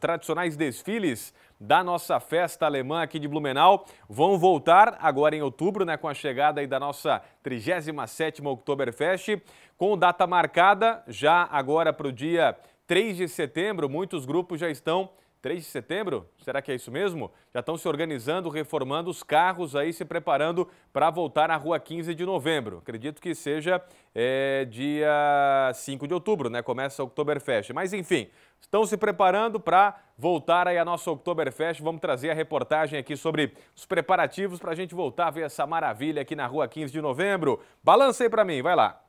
tradicionais desfiles da nossa festa alemã aqui de Blumenau vão voltar agora em outubro, né, com a chegada aí da nossa 37ª Oktoberfest, com data marcada já agora para o dia 3 de setembro, muitos grupos já estão 3 de setembro? Será que é isso mesmo? Já estão se organizando, reformando os carros aí, se preparando para voltar à rua 15 de novembro. Acredito que seja é, dia 5 de outubro, né? Começa o Oktoberfest. Mas enfim, estão se preparando para voltar aí a nossa Oktoberfest. Vamos trazer a reportagem aqui sobre os preparativos para a gente voltar a ver essa maravilha aqui na rua 15 de novembro. Balança aí para mim, vai lá.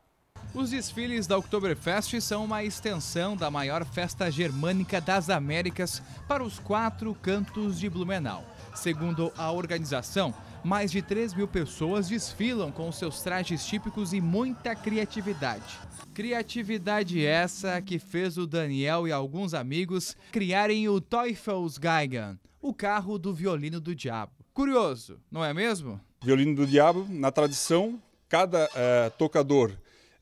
Os desfiles da Oktoberfest são uma extensão da maior festa germânica das Américas para os quatro cantos de Blumenau. Segundo a organização, mais de 3 mil pessoas desfilam com seus trajes típicos e muita criatividade. Criatividade essa que fez o Daniel e alguns amigos criarem o Teufelsgeigen, o carro do violino do diabo. Curioso, não é mesmo? Violino do diabo, na tradição, cada uh, tocador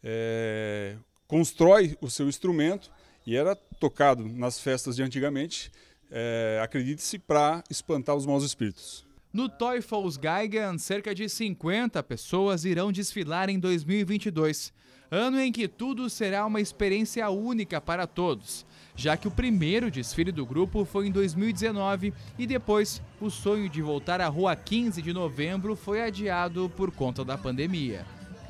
é, constrói o seu instrumento e era tocado nas festas de antigamente, é, acredite-se, para espantar os maus espíritos. No Teufelsgeigen, cerca de 50 pessoas irão desfilar em 2022, ano em que tudo será uma experiência única para todos, já que o primeiro desfile do grupo foi em 2019 e depois o sonho de voltar à Rua 15 de Novembro foi adiado por conta da pandemia.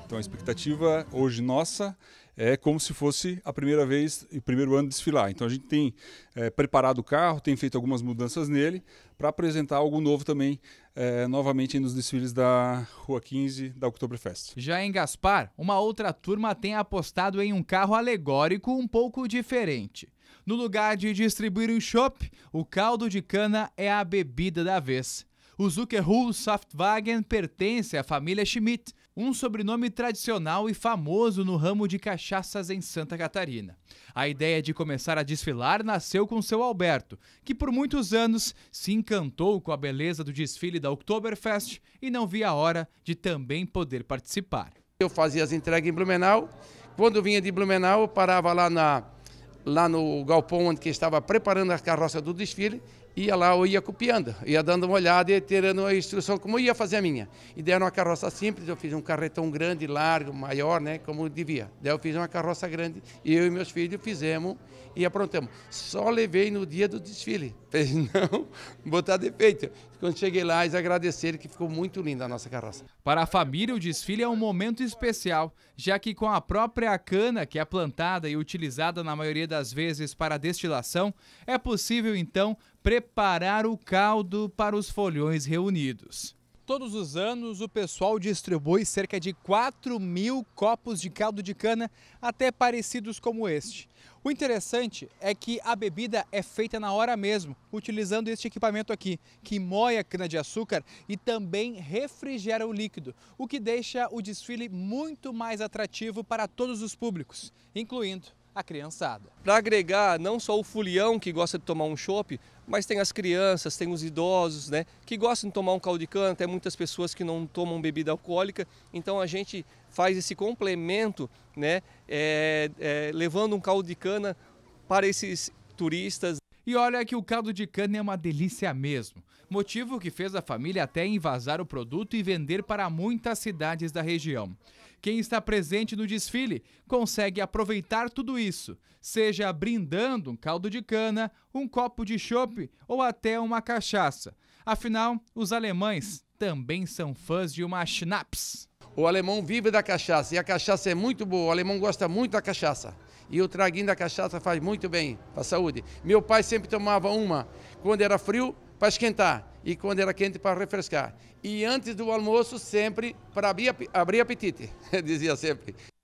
Então a expectativa hoje nossa é como se fosse a primeira vez e primeiro ano de desfilar. Então a gente tem é, preparado o carro, tem feito algumas mudanças nele para apresentar algo novo também, é, novamente nos desfiles da Rua 15 da Oktoberfest. Já em Gaspar, uma outra turma tem apostado em um carro alegórico um pouco diferente. No lugar de distribuir o chopp, o caldo de cana é a bebida da vez. O Zuckerhul Softwagen pertence à família Schmidt, um sobrenome tradicional e famoso no ramo de cachaças em Santa Catarina. A ideia de começar a desfilar nasceu com seu Alberto, que por muitos anos se encantou com a beleza do desfile da Oktoberfest e não via a hora de também poder participar. Eu fazia as entregas em Blumenau. Quando vinha de Blumenau, eu parava lá na lá no galpão onde que estava preparando a carroça do desfile ia lá, eu ia copiando, ia dando uma olhada e tirando a instrução, como eu ia fazer a minha. E daí era uma carroça simples, eu fiz um carretão grande, largo, maior, né, como devia. Daí eu fiz uma carroça grande, e eu e meus filhos fizemos e aprontamos. Só levei no dia do desfile, fez não botar defeito. Quando cheguei lá, eles agradeceram que ficou muito linda a nossa carroça. Para a família, o desfile é um momento especial, já que com a própria cana, que é plantada e utilizada na maioria das vezes para destilação, é possível então preparar o caldo para os folhões reunidos. Todos os anos, o pessoal distribui cerca de 4 mil copos de caldo de cana, até parecidos como este. O interessante é que a bebida é feita na hora mesmo, utilizando este equipamento aqui, que moe a cana-de-açúcar e também refrigera o líquido, o que deixa o desfile muito mais atrativo para todos os públicos, incluindo a criançada. Para agregar não só o fulião que gosta de tomar um chopp, mas tem as crianças, tem os idosos, né, que gostam de tomar um caldo de cana, tem muitas pessoas que não tomam bebida alcoólica, então a gente faz esse complemento, né, é, é, levando um caldo de cana para esses turistas. E olha que o caldo de cana é uma delícia mesmo. Motivo que fez a família até invasar o produto e vender para muitas cidades da região. Quem está presente no desfile consegue aproveitar tudo isso, seja brindando um caldo de cana, um copo de chopp ou até uma cachaça. Afinal, os alemães também são fãs de uma schnapps. O alemão vive da cachaça e a cachaça é muito boa. O alemão gosta muito da cachaça. E o traguinho da cachaça faz muito bem para a saúde. Meu pai sempre tomava uma quando era frio para esquentar e quando era quente para refrescar. E antes do almoço sempre para abrir, abrir apetite, dizia sempre.